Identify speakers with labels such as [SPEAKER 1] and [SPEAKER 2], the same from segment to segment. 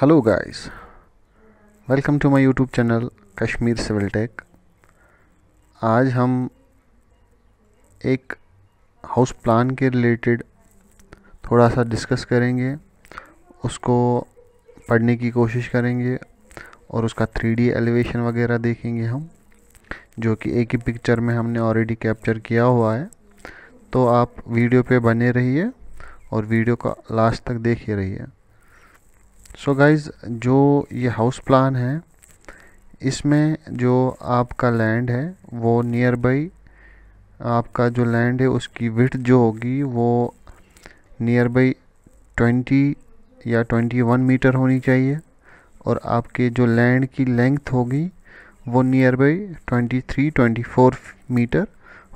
[SPEAKER 1] hello guys welcome to my YouTube channel Kashmir civil tech आज हम एक हाउस प्लान के रिलेटेड थोड़ा सा डिस्कस करेंगे उसको पढ़ने की कोशिश करेंगे और उसका थ्री डी एलिवेशन वगैरह देखेंगे हम जो कि एक ही पिक्चर में हमने ऑलरेडी कैप्चर किया हुआ है तो आप वीडियो पे बने रहिए और वीडियो का लास्ट तक देखिए रहिए सो so गाइज़ जो ये हाउस प्लान है इसमें जो आपका लैंड है वो नियर बाई आपका जो लैंड है उसकी विथ जो होगी वो नियर बाई ट्वेंटी या ट्वेंटी वन मीटर होनी चाहिए और आपके जो लैंड की लेंथ होगी वो near by twenty three twenty four metre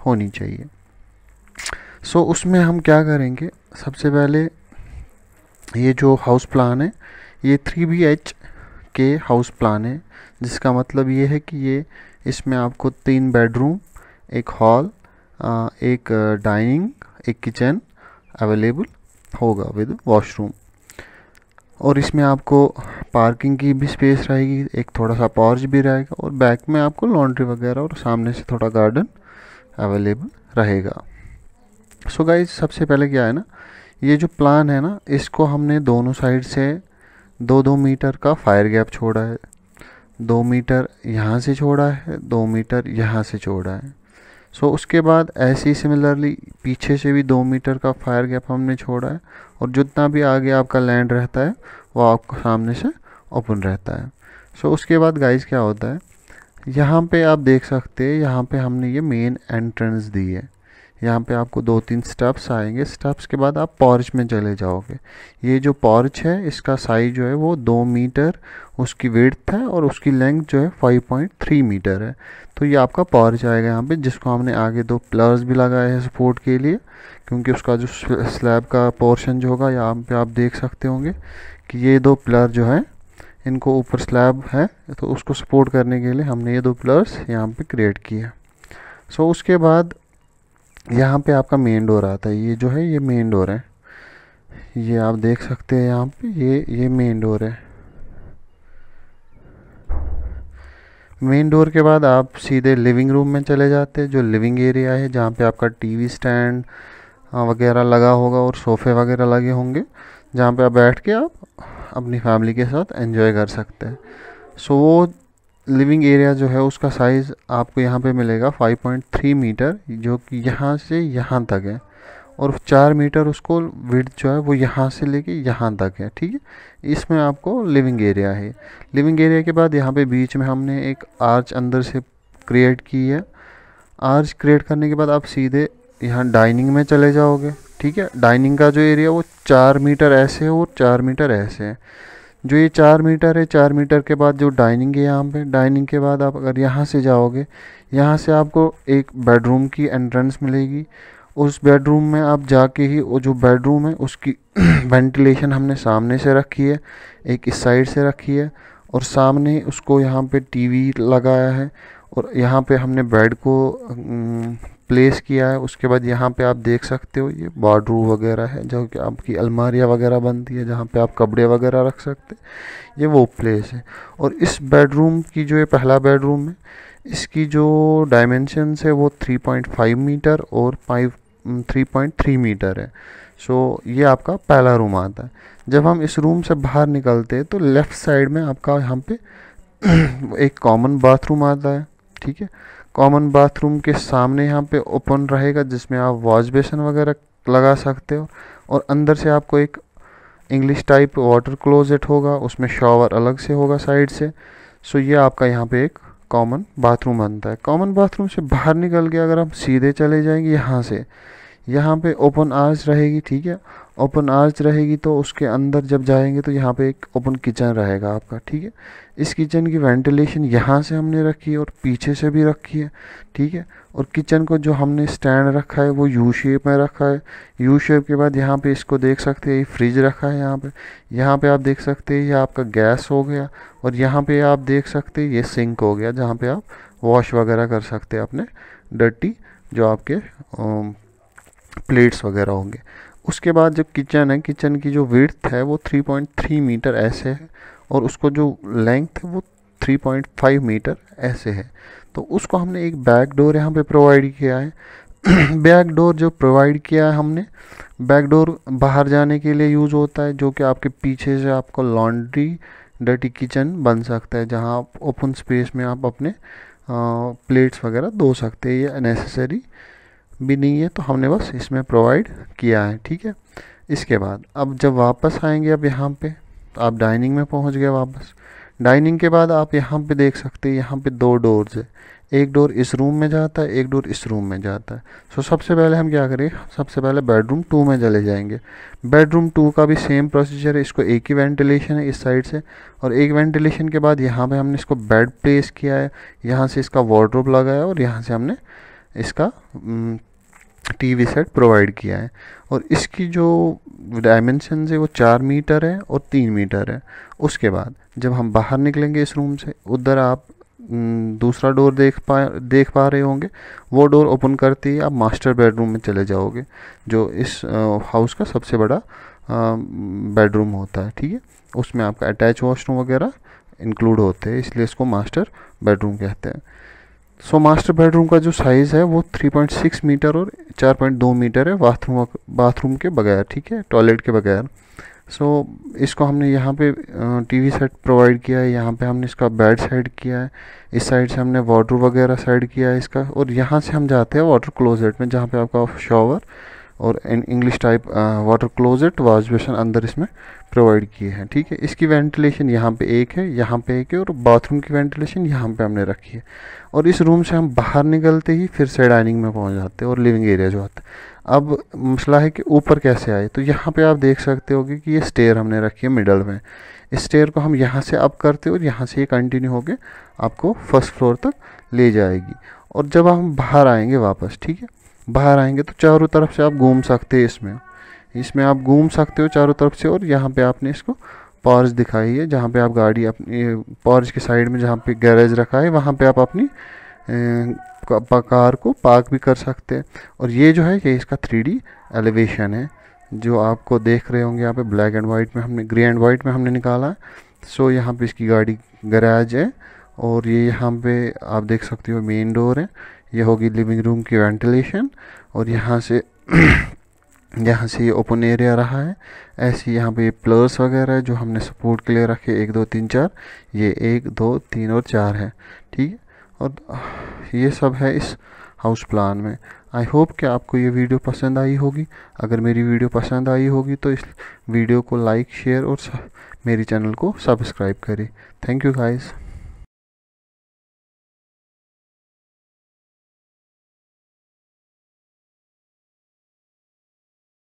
[SPEAKER 1] होनी चाहिए सो so, उसमें हम क्या करेंगे सबसे पहले ये जो हाउस प्लान है ये three B H K house plan है जिसका मतलब ये है कि ये इसमें आपको तीन बेडरूम एक हॉल एक डाइनिंग एक किचन अवेलेबल होगा विद वॉशरूम और इसमें आपको पार्किंग की भी स्पेस रहेगी एक थोड़ा सा पॉर्च भी रहेगा और बैक में आपको लॉन्ड्री वगैरह और सामने से थोड़ा गार्डन अवेलेबल रहेगा सो so गाइज सबसे पहले क्या है ना ये जो प्लान है ना इसको हमने दोनों साइड से दो दो मीटर का फायर गैप छोड़ा है दो मीटर यहाँ से छोड़ा है दो मीटर यहाँ से छोड़ा है सो so, उसके बाद ऐसे ही सिमिलरली पीछे से भी दो मीटर का फायर गैप हमने छोड़ा है और जितना भी आगे आपका लैंड रहता है वो आपको सामने से ओपन रहता है सो so, उसके बाद गाइस क्या होता है यहाँ पे आप देख सकते हैं यहाँ पे हमने ये मेन एंट्रेंस दी है यहाँ पे आपको दो तीन स्टेप्स आएंगे स्टेप्स के बाद आप पॉर्च में चले जाओगे ये जो पॉर्च है इसका साइज जो है वो दो मीटर उसकी वेड्थ है और उसकी लेंथ जो है फाइव पॉइंट थ्री मीटर है तो ये आपका पॉर्च आएगा यहाँ पे जिसको हमने आगे दो प्लर्स भी लगाए हैं सपोर्ट के लिए क्योंकि उसका जो स्लैब का पोर्शन जो होगा यहाँ पर आप देख सकते होंगे कि ये दो प्लर जो है इनको ऊपर स्लैब है तो उसको सपोर्ट करने के लिए हमने ये दो प्लर्स यहाँ पर क्रिएट किए सो so, उसके बाद यहाँ पे आपका मेन डोर आता है ये जो है ये मेन डोर है ये आप देख सकते हैं यहाँ पे ये ये मेन डोर है मेन डोर के बाद आप सीधे लिविंग रूम में चले जाते हैं जो लिविंग एरिया है जहाँ पे आपका टीवी स्टैंड वगैरह लगा होगा और सोफ़े वगैरह लगे होंगे जहाँ पे आप बैठ के आप अपनी फैमिली के साथ एंजॉय कर सकते हैं सो so, लिविंग एरिया जो है उसका साइज़ आपको यहाँ पे मिलेगा 5.3 मीटर जो कि यहाँ से यहाँ तक है और चार मीटर उसको विड जो है वो यहाँ से लेके यहाँ तक है ठीक है इसमें आपको लिविंग एरिया है लिविंग एरिया के बाद यहाँ पे बीच में हमने एक आर्च अंदर से क्रिएट की है आर्च क्रिएट करने के बाद आप सीधे यहाँ डाइनिंग में चले जाओगे ठीक है डाइनिंग का जो एरिया वो चार मीटर ऐसे है और चार मीटर ऐसे है जो ये चार मीटर है चार मीटर के बाद जो डाइनिंग है यहाँ पे डाइनिंग के बाद आप अगर यहाँ से जाओगे यहाँ से आपको एक बेडरूम की एंट्रेंस मिलेगी उस बेडरूम में आप जाके ही वो जो बेडरूम है उसकी वेंटिलेशन हमने सामने से रखी है एक इस साइड से रखी है और सामने उसको यहाँ पे टीवी लगाया है और यहाँ पे हमने बेड को प्लेस किया है उसके बाद यहाँ पे आप देख सकते हो ये बाडरू वगैरह है जो कि आपकी अलमारियाँ वगैरह बनती है जहाँ पे आप कपड़े वगैरह रख सकते ये वो प्लेस है और इस बेडरूम की जो ये पहला बेडरूम है इसकी जो डायमेंशनस है वो 3.5 मीटर और 3.3 मीटर है सो ये आपका पहला रूम आता है जब हम इस रूम से बाहर निकलते हैं तो लेफ़्ट साइड में आपका यहाँ पे एक कॉमन बाथरूम आता है ठीक है कॉमन बाथरूम के सामने यहाँ पे ओपन रहेगा जिसमें आप वॉश बेसन वगैरह लगा सकते हो और अंदर से आपको एक इंग्लिश टाइप वाटर क्लोजेट होगा उसमें शॉवर अलग से होगा साइड से सो ये आपका यहाँ पे एक कॉमन बाथरूम बनता है कॉमन बाथरूम से बाहर निकल के अगर हम सीधे चले जाएंगे यहाँ से यहाँ पे ओपन आर्च रहेगी ठीक है ओपन आर्च रहेगी तो उसके अंदर जब जाएंगे तो यहाँ पे एक ओपन किचन रहेगा आपका ठीक है इस किचन की वेंटिलेशन यहाँ से हमने रखी है और पीछे से भी रखी है ठीक है और किचन को जो हमने स्टैंड रखा है वो यू शेप में रखा है यू शेप के बाद यहाँ पे इसको देख सकते हैं ये फ्रिज रखा है यहाँ पे यहाँ पे आप देख सकते हैं ये आपका गैस हो गया और यहाँ पे आप देख सकते हैं ये सिंक हो गया जहाँ पे आप वॉश वगैरह कर सकते हैं अपने डट्टी जो आपके प्लेट्स वगैरह होंगे उसके बाद जो किचन है किचन की जो विर्थ है वो 3.3 मीटर ऐसे है और उसको जो लेंथ है वो 3.5 मीटर ऐसे है तो उसको हमने एक बैक डोर यहाँ पे प्रोवाइड किया है बैक डोर जो प्रोवाइड किया है हमने बैक डोर बाहर जाने के लिए यूज़ होता है जो कि आपके पीछे से आपका लॉन्ड्री डटी किचन बन सकता है जहाँ आप ओपन स्पेस में आप अपने आ, प्लेट्स वगैरह धो सकते हैं ये अनेसेसरी भी नहीं है तो हमने बस इसमें प्रोवाइड किया है ठीक है इसके बाद अब जब वापस आएंगे अब यहाँ पे तो आप डाइनिंग में पहुँच गए वापस डाइनिंग के बाद आप यहाँ पे देख सकते हैं यहाँ पे दो डोर्स है एक डोर इस रूम में जाता है एक डोर इस रूम में जाता है सो सबसे पहले हम क्या करें सबसे पहले बेडरूम टू में चले जाएंगे बेडरूम टू का भी सेम प्रोसीजर है इसको एक ही वेंटिलेशन है इस साइड से और एक वेंटिलेशन के बाद यहाँ पे हमने इसको बेड प्लेस किया है यहाँ से इसका वार्ड्रोप लगाया और यहाँ से हमने इसका हम्म, टीवी सेट प्रोवाइड किया है और इसकी जो डायमेंशन है वो चार मीटर है और तीन मीटर है उसके बाद जब हम बाहर निकलेंगे इस रूम से उधर आप दूसरा डोर देख पा देख पा रहे होंगे वो डोर ओपन करते ही आप मास्टर बेडरूम में चले जाओगे जो इस हाउस का सबसे बड़ा बेडरूम होता है ठीक है उसमें आपका अटैच वॉशरूम वगैरह इंक्लूड होते हैं इसलिए इसको मास्टर बेडरूम कहते हैं सो मास्टर बेडरूम का जो साइज़ है वो 3.6 मीटर और 4.2 मीटर है बाथरूम बाथरूम के बगैर ठीक है टॉयलेट के बगैर सो so, इसको हमने यहाँ पे टीवी सेट प्रोवाइड किया है यहाँ पे हमने इसका बेड साइड किया है इस साइड से हमने वाटर वगैरह साइड किया है इसका और यहाँ से हम जाते हैं वाटर क्लोजेट में जहाँ पे आपका शॉवर और in English type water closet basin अंदर इसमें प्रोवाइड किए हैं ठीक है इसकी वेंटिलेशन यहाँ पे एक है यहाँ पे एक है और बाथरूम की वेंटिलेशन यहाँ पे हमने रखी है और इस रूम से हम बाहर निकलते ही फिर से डाइनिंग में पहुँच जाते हैं और लिविंग एरिया जो आता है अब मसला है कि ऊपर कैसे आए तो यहाँ पर आप देख सकते होगे कि ये स्टेयर हमने रखी है मिडल में इस स्टेयर को हम यहाँ से अप करते और यहाँ से ये कंटिन्यू होकर आपको फर्स्ट फ्लोर तक ले जाएगी और जब हम बाहर आएंगे वापस ठीक है बाहर आएंगे तो चारों तरफ से आप घूम सकते हैं इसमें इसमें आप घूम सकते हो चारों तरफ से और यहाँ पे आपने इसको पॉर्च दिखाई है जहाँ पे आप गाड़ी अपनी पार्ज के साइड में जहाँ पे गैरेज रखा है वहाँ पे आप अपनी कार को पार्क भी कर सकते हैं और ये जो है ये इसका थ्री एलिवेशन है जो आपको देख रहे होंगे यहाँ पे ब्लैक एंड वाइट में हमने ग्रे एंड वाइट में हमने निकाला है सो यहाँ पर इसकी गाड़ी गैराज है और ये यहाँ पे आप देख सकते हो मेन डोर है ये होगी लिविंग रूम की वेंटिलेशन और यहाँ से यहाँ से ये ओपन एरिया रहा है ऐसे यहाँ पे प्लर्स वगैरह जो हमने सपोर्ट के लिए रखे एक दो तीन चार ये एक दो तीन और चार है ठीक है और ये सब है इस हाउस प्लान में आई होप कि आपको ये वीडियो पसंद आई होगी अगर मेरी वीडियो पसंद आई होगी तो इस वीडियो को लाइक शेयर और मेरे चैनल को सब्सक्राइब करें थैंक यू गाइज़